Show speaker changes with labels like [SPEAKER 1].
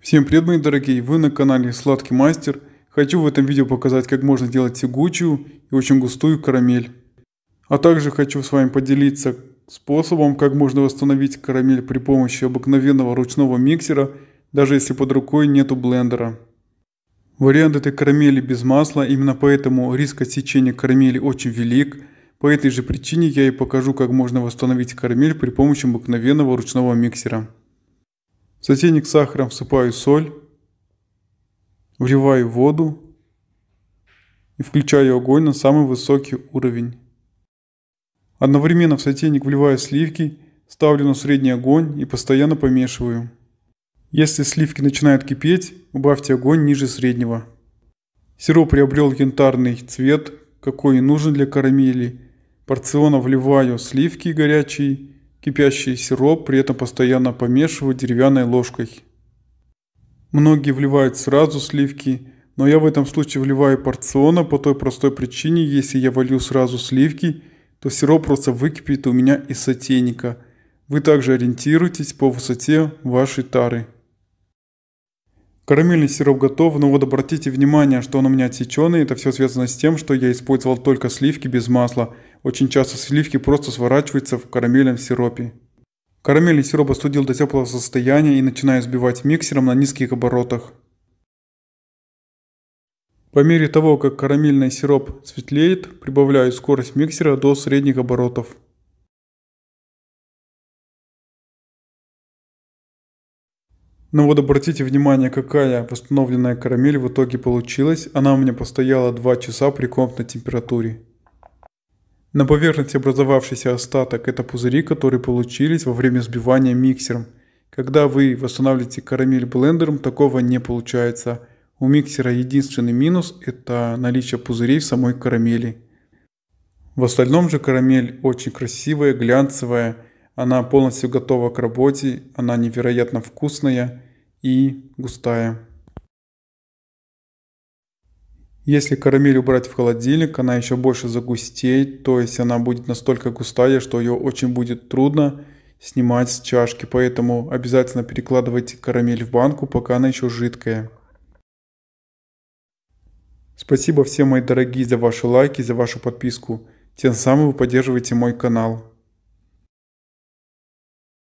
[SPEAKER 1] Всем привет мои дорогие, вы на канале Сладкий Мастер. Хочу в этом видео показать как можно делать тягучую и очень густую карамель. А также хочу с вами поделиться способом, как можно восстановить карамель при помощи обыкновенного ручного миксера, даже если под рукой нету блендера. Вариант этой карамели без масла, именно поэтому риск отсечения карамели очень велик. По этой же причине я и покажу, как можно восстановить карамель при помощи обыкновенного ручного миксера. В сотейник с сахаром всыпаю соль, вливаю воду и включаю огонь на самый высокий уровень. Одновременно в сотейник вливаю сливки, ставлю на средний огонь и постоянно помешиваю. Если сливки начинают кипеть, убавьте огонь ниже среднего. Сироп приобрел янтарный цвет, какой и нужен для карамели. Порционно вливаю сливки горячие кипящий сироп, при этом постоянно помешивая деревянной ложкой. Многие вливают сразу сливки, но я в этом случае вливаю порционно по той простой причине, если я волью сразу сливки, то сироп просто выкипит у меня из сотейника. Вы также ориентируйтесь по высоте вашей тары. Карамельный сироп готов, но вот обратите внимание, что он у меня отсеченный. Это все связано с тем, что я использовал только сливки без масла. Очень часто сливки просто сворачиваются в карамельном сиропе. Карамельный сироп остудил до теплого состояния и начинаю сбивать миксером на низких оборотах. По мере того, как карамельный сироп светлеет, прибавляю скорость миксера до средних оборотов. Ну вот обратите внимание, какая восстановленная карамель в итоге получилась. Она у меня постояла 2 часа при комнатной температуре. На поверхности образовавшийся остаток – это пузыри, которые получились во время сбивания миксером. Когда вы восстанавливаете карамель блендером, такого не получается. У миксера единственный минус – это наличие пузырей в самой карамели. В остальном же карамель очень красивая, глянцевая – она полностью готова к работе, она невероятно вкусная и густая. Если карамель убрать в холодильник, она еще больше загустеет, то есть она будет настолько густая, что ее очень будет трудно снимать с чашки, поэтому обязательно перекладывайте карамель в банку, пока она еще жидкая. Спасибо всем мои дорогие за ваши лайки, за вашу подписку. Тем самым вы поддерживаете мой канал.